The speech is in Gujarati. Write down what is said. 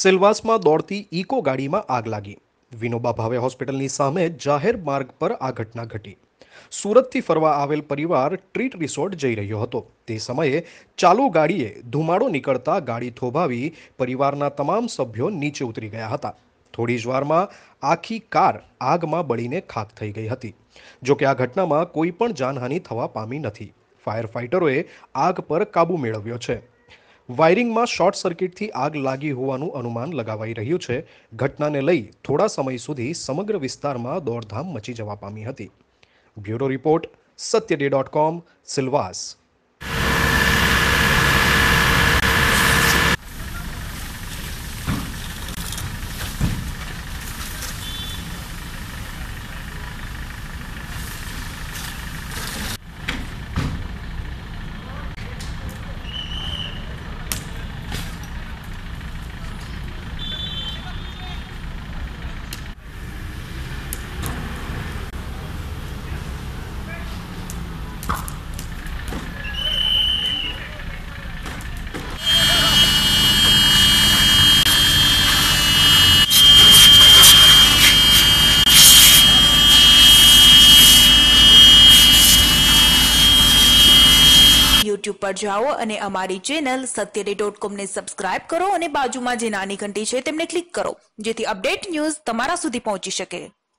સેલવાસમાં દોડતી ઇકો ગાડીમાં આગ લાગી વિનોબા ભાવે હોસ્પિટલની સામે જાહેર માર્ગ પર આ ઘટના ઘટી સુરતથી ફરવા આવેલ પરિવાર ટ્રીટ રિસોર્ટ જઈ રહ્યો હતો તે સમયે ચાલુ ગાડીએ ધુમાડો નીકળતા ગાડી થોભાવી પરિવારના તમામ સભ્યો નીચે ઉતરી ગયા હતા થોડી જ વારમાં આખી કાર આગમાં બળીને ખાક થઈ ગઈ હતી જોકે આ ઘટનામાં કોઈ પણ જાનહાનિ થવા પામી નથી ફાયર ફાઇટરોએ આગ પર કાબુ મેળવ્યો છે વાયરિંગમાં શોર્ટ સર્કિટથી આગ લાગી હોવાનું અનુમાન લગાવાઈ રહ્યું છે ઘટનાને લઈ થોડા સમય સુધી સમગ્ર વિસ્તારમાં દોડધામ મચી જવા પામી હતી bureau report સત્યડે dot com Silvassa YouTube પર જાઓ અને અમારી ચેનલ સત્યડે ડોટ કોમને સબસ્ક્રાઇબ કરો અને બાજુમાં જે નાની ઘંટી છે તેમને ક્લિક કરો જેથી અપડેટ ન્યૂઝ તમારા સુધી પહોંચી શકે